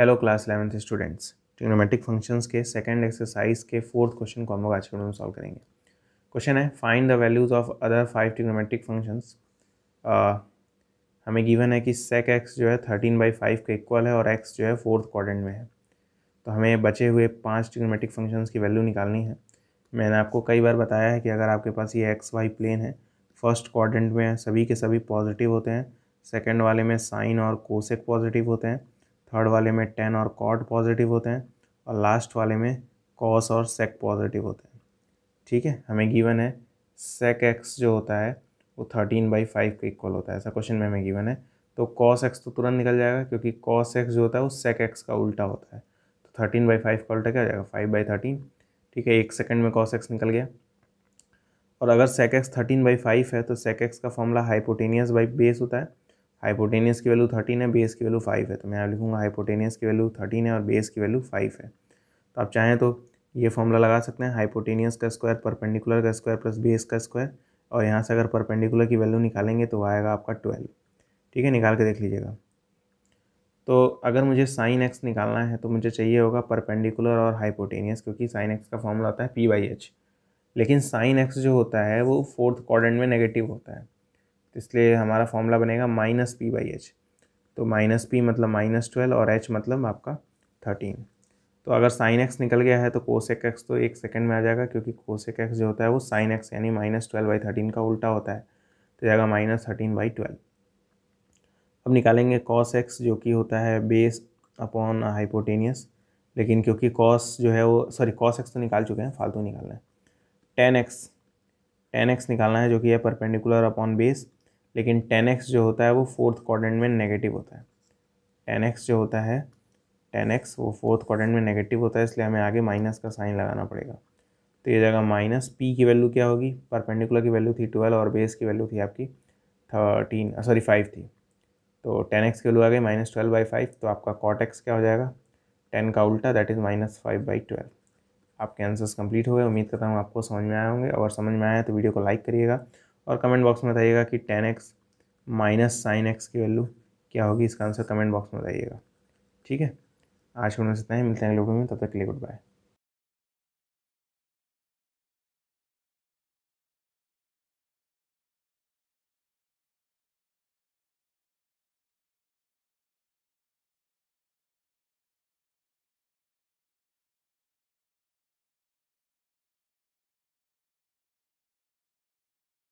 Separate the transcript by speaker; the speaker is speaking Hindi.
Speaker 1: hello class eleventh students trigonometric functions के सेकंड एक्सरसाइज के फोर्थ क्वेश्चन को हम लोग आज के वीडियो में सॉल्व करेंगे क्वेश्चन है find the values of other five trigonometric functions हमें गिवन है कि सेक एक्स जो है थर्टीन बाई फाइव के इक्वल है और एक्स जो है फोर्थ क्वारेंट में है तो हमें बचे हुए पाँच ट्रिग्नोमेट्रिक फंक्शंस की वैल्यू निकालनी है मैंने आपको कई बार बताया है कि अगर आपके पास ये एक्स वाई प्लेन है फर्स्ट क्वारेंट में सभी के सभी पॉजिटिव होते हैं सेकेंड वाले में साइन और कोसेक पॉजिटिव होते हैं थर्ड वाले में टेन और कॉट पॉजिटिव होते हैं और लास्ट वाले में कॉस और सेक पॉजिटिव होते हैं ठीक है हमें गिवन है सेक एक्स जो होता है वो थर्टीन बाई फाइव के इक्वल होता है ऐसा क्वेश्चन में हमें गिवन है तो कॉस एक्स तो तुरंत निकल जाएगा क्योंकि कॉस एक्स जो होता है वो सेक एक्स का उल्टा होता है तो थर्टीन बाई फाइव का उल्टा क्या हो जाएगा फाइव बाई थर्टीन ठीक है एक सेकेंड में कॉस एक्स निकल गया और अगर sec x thirteen by five है तो सेक एक्स का फॉर्मूला हाइपोटेनियस बाई बेस होता है हाइपोटेनियस की वैल्यू थर्टीन है बेस की वैल्यू फाइव है तो मैं यहाँ लिखूँगा हाइपोटेनियस की वैल्यू थर्टीन है और बेस की वैल्यू फाइव है तो आप चाहें तो ये फॉर्मूला लगा सकते हैं हाइपोटेनियस का स्क्वायर परपेंडिकुलर का स्क्वायर प्लस बेस का स्क्वायर और यहाँ से अगर परपेंडिकुलर की वैल्यू निकालेंगे तो आएगा आपका ट्वेल्व ठीक है निकाल के देख लीजिएगा तो अगर मुझे साइन एक्स निकालना है तो मुझे चाहिए होगा परपेंडिकुलर और हाइपोटेनियस क्योंकि साइन एक्स का फॉर्मूला होता है पी बाई एच लेकिन साइन एक्स जो होता है वो फोर्थ क्वाड्रेंट में नेगेटिव होता है तो इसलिए हमारा फॉर्मूला बनेगा माइनस पी बाई एच तो माइनस पी मतलब माइनस ट्वेल्व और एच मतलब आपका थर्टीन तो अगर साइन एक्स निकल गया है तो कोसेक एक्स तो एक सेकंड में आ जाएगा क्योंकि कोसेक एक्स जो होता है वो साइन एक्स यानी माइनस ट्वेल्व बाई थर्टीन का उल्टा होता है तो जाएगा माइनस थर्टीन बाई ट्वेल्व अब निकालेंगे कॉस एक्स जो कि होता है बेस अपॉन हाइपोटेनियस लेकिन क्योंकि कॉस जो है वो सॉरी कॉस एक्स तो निकाल चुके हैं फालतू निकालना है टेन एक्स टेन एक्स निकालना है जो कि है परपेंडिकुलर अपॉन बेस लेकिन टेन एक्स जो होता है वो फोर्थ क्वाड्रेंट में नेगेटिव होता है टेन एक्स जो होता है टेन एक्स वो फोर्थ क्वाड्रेंट में नेगेटिव होता है इसलिए हमें आगे माइनस का साइन लगाना पड़ेगा तो ये जगह माइनस पी की वैल्यू क्या होगी परपेंडिकुलर की वैल्यू थी ट्वेल्व और बेस की वैल्यू थी आपकी थर्टीन सॉरी फाइव थी तो टेन एक्स की वैल्यू आ गई माइनस ट्वेल्व बाई फाइव तो आपका कॉट एक्स क्या हो जाएगा टेन का उल्टा that is minus five by twelve आपके आंसर्स कंप्लीट हो गए उम्मीद करता हूँ आपको समझ में आए होंगे और समझ में आए तो वीडियो को लाइक करिएगा और कमेंट बॉक्स में बताइएगा कि tan x minus sine x की वैल्यू क्या होगी इसका आंसर कमेंट बॉक्स में बताइएगा ठीक है आज को सकते हैं मिलते हैं लोगों में तब तक के लिए गुड बाय